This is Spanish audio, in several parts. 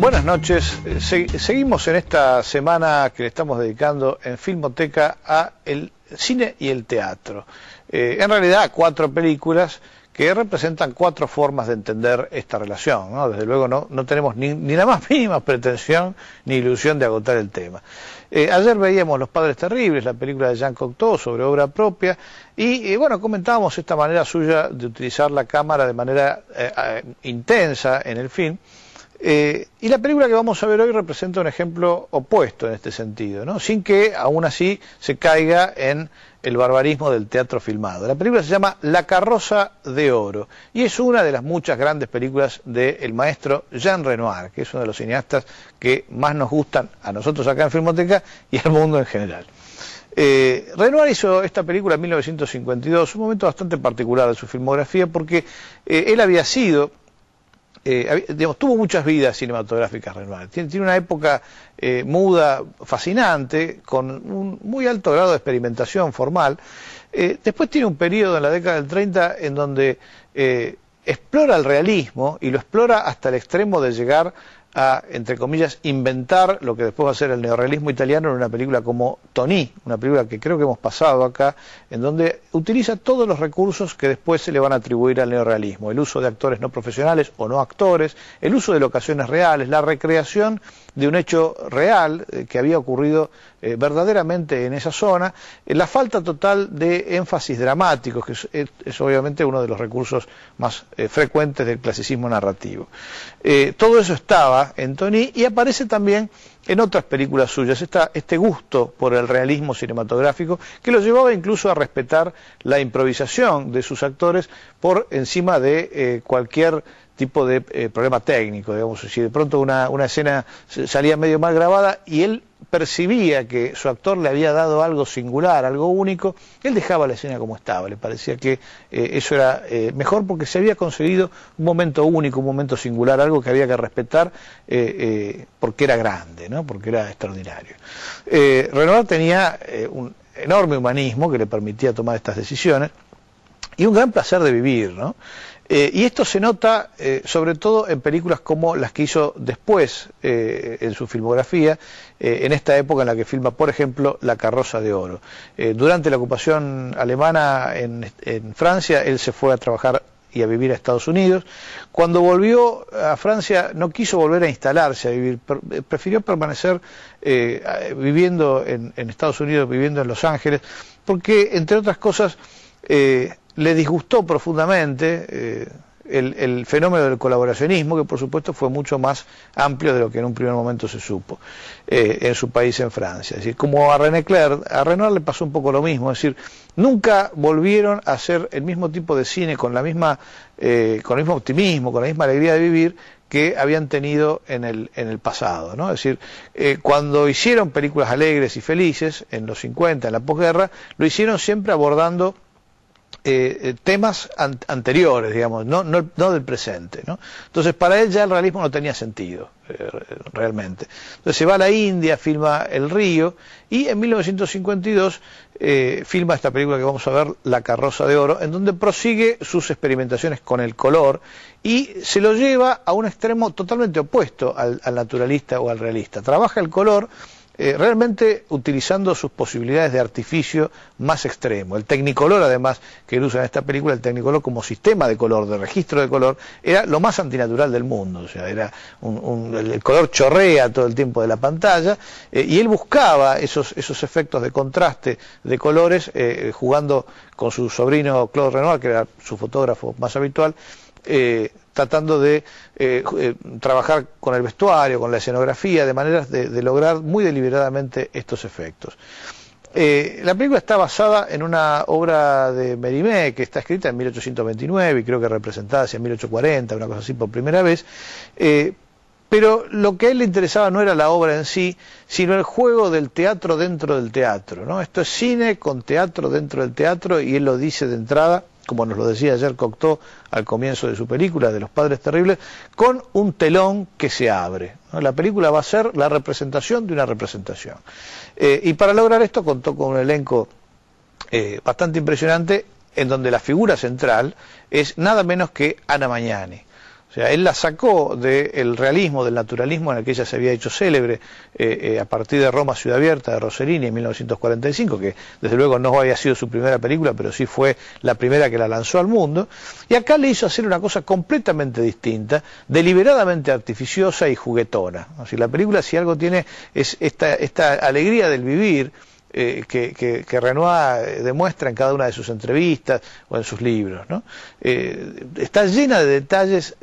Buenas noches. Eh, seguimos en esta semana que le estamos dedicando en Filmoteca a el cine y el teatro. Eh, en realidad, cuatro películas que representan cuatro formas de entender esta relación. Desde luego no, tenemos ni, la más mínima pretensión ni ilusión de agotar el tema. Eh, ayer veíamos Los Padres Terribles, la película de Jean Cocteau sobre obra propia, y bueno, comentábamos esta manera suya de utilizar la cámara de manera intensa en el film. Eh, y la película que vamos a ver hoy representa un ejemplo opuesto en este sentido, ¿no? sin que aún así se caiga en el barbarismo del teatro filmado. La película se llama La carroza de oro y es una de las muchas grandes películas del maestro Jean Renoir, que es uno de los cineastas que más nos gustan a nosotros acá en Filmoteca y al mundo en general. Eh, Renoir hizo esta película en 1952, un momento bastante particular de su filmografía porque eh, él había sido eh, tuvo muchas vidas cinematográficas Renoir. Tiene, una época eh, muda, fascinante, con un muy alto grado de experimentación formal. Eh, después tiene un periodo en la década del 30 en donde explora el realismo y lo explora hasta el extremo de llegar a, entre comillas, inventar lo que después va a ser el neorealismo italiano en una película como Tony, una película que creo que hemos pasado acá, en donde utiliza todos los recursos que después se le van a atribuir al neorealismo el uso de actores no profesionales o no actores, el uso de locaciones reales, la recreación de un hecho real eh, que había ocurrido eh, verdaderamente en esa zona, eh, la falta total de énfasis dramáticos, que es, es obviamente uno de los recursos más frecuentes del clasicismo narrativo. todo eso estaba en Tony y aparece también en otras películas suyas, este gusto por el realismo cinematográfico que lo llevaba incluso a respetar la improvisación de sus actores por encima de eh, cualquier tipo de eh, problema técnico, digamos, si de pronto una, una escena salía medio mal grabada y él percibía que su actor le había dado algo singular, algo único, él dejaba la escena como estaba, le parecía que eh, eso era eh, mejor porque se había conseguido un momento único, un momento singular, algo que había que respetar eh, porque era grande, ¿no? porque era extraordinario. Renoir tenía un enorme humanismo que le permitía tomar estas decisiones y un gran placer de vivir, ¿no? Eh, y esto se nota eh, sobre todo en películas como las que hizo después eh, en su filmografía, en esta época en la que filma, por ejemplo, La Carroza de Oro. durante la ocupación alemana en, Francia, él se fue a trabajar y a vivir a Estados Unidos. Cuando volvió a Francia no quiso volver a instalarse, a vivir, prefirió permanecer viviendo en, Estados Unidos, viviendo en Los Ángeles, porque, entre otras cosas, le disgustó profundamente eh, el, fenómeno del colaboracionismo, que por supuesto fue mucho más amplio de lo que en un primer momento se supo eh, en su país, en Francia. Es decir, como a René Clair, a Renoir le pasó un poco lo mismo, es decir, nunca volvieron a hacer el mismo tipo de cine con, la misma, eh, con el mismo optimismo, con la misma alegría de vivir que habían tenido en el, en el pasado. ¿no? Es decir, cuando hicieron películas alegres y felices en los 50, en la posguerra, lo hicieron siempre abordando eh, eh, temas anteriores, digamos, no, del presente. ¿no? Entonces, para él ya el realismo no tenía sentido, eh, realmente. Entonces, se va a la India, filma El Río, y en 1952 filma esta película que vamos a ver, La Carroza de Oro, en donde prosigue sus experimentaciones con el color y se lo lleva a un extremo totalmente opuesto al naturalista o al realista. Trabaja el color eh, realmente utilizando sus posibilidades de artificio más extremo. El tecnicolor, además, que él usa en esta película, el tecnicolor como sistema de color, de registro de color, era lo más antinatural del mundo. O sea, era el color chorrea todo el tiempo de la pantalla eh, y él buscaba esos, esos efectos de contraste de colores eh, jugando con su sobrino Claude Renoir, que era su fotógrafo más habitual tratando de eh, eh, trabajar con el vestuario, con la escenografía, de maneras de, lograr muy deliberadamente estos efectos. Eh, la película está basada en una obra de Mérimée, que está escrita en 1829 y creo que representada hacia 1840, una cosa así por primera vez. pero lo que a él le interesaba no era la obra en sí, sino el juego del teatro dentro del teatro. ¿no? Esto es cine con teatro dentro del teatro y él lo dice de entrada como nos lo decía ayer Cocteau al comienzo de su película, de los Padres Terribles, con un telón que se abre. La película va a ser la representación de una representación. Eh, y para lograr esto contó con un elenco eh, bastante impresionante en donde la figura central es nada menos que Ana Mañani. O sea, él la sacó del realismo, del naturalismo en el que ella se había hecho célebre eh, eh, a partir de Roma Ciudad Abierta, de Rossellini en 1945, que desde luego no había sido su primera película, pero sí fue la primera que la lanzó al mundo. Y acá le hizo hacer una cosa completamente distinta, deliberadamente artificiosa y juguetona. O sea, la película si algo tiene es esta, esta alegría del vivir, eh, que, Renoir eh, demuestra en cada una de sus entrevistas o en sus libros. Eh, está llena de detalles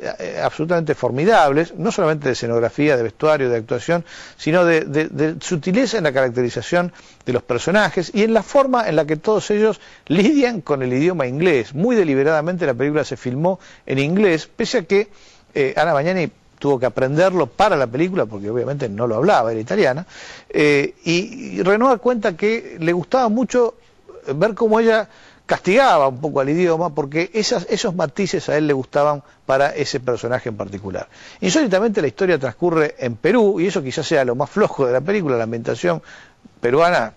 absolutamente formidables, no solamente de escenografía, de vestuario, de actuación, sino de, sutileza en la caracterización de los personajes y en la forma en la que todos ellos lidian con el idioma inglés. Muy deliberadamente la película se filmó en inglés, pese a que eh, Ana Mañani tuvo que aprenderlo para la película, porque obviamente no lo hablaba, era italiana, eh, y, y cuenta que le gustaba mucho ver cómo ella castigaba un poco al idioma, porque esas, esos matices a él le gustaban para ese personaje en particular. Insólitamente la historia transcurre en Perú, y eso quizás sea lo más flojo de la película, la ambientación peruana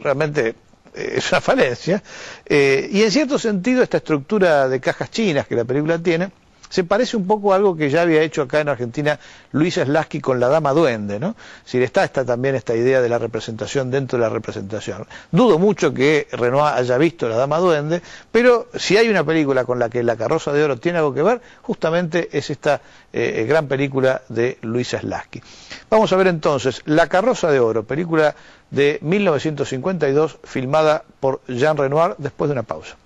realmente eh, es una falencia, eh, y en cierto sentido esta estructura de cajas chinas que la película tiene, se parece un poco a algo que ya había hecho acá en Argentina Luis Slasky con la Dama Duende, ¿no? Si está, está también esta idea de la representación dentro de la representación. Dudo mucho que Renoir haya visto la Dama Duende, pero si hay una película con la que La Carroza de Oro tiene algo que ver, justamente es esta eh, gran película de Luis Slasky. Vamos a ver entonces La Carroza de Oro, película de 1952, filmada por Jean Renoir, después de una pausa.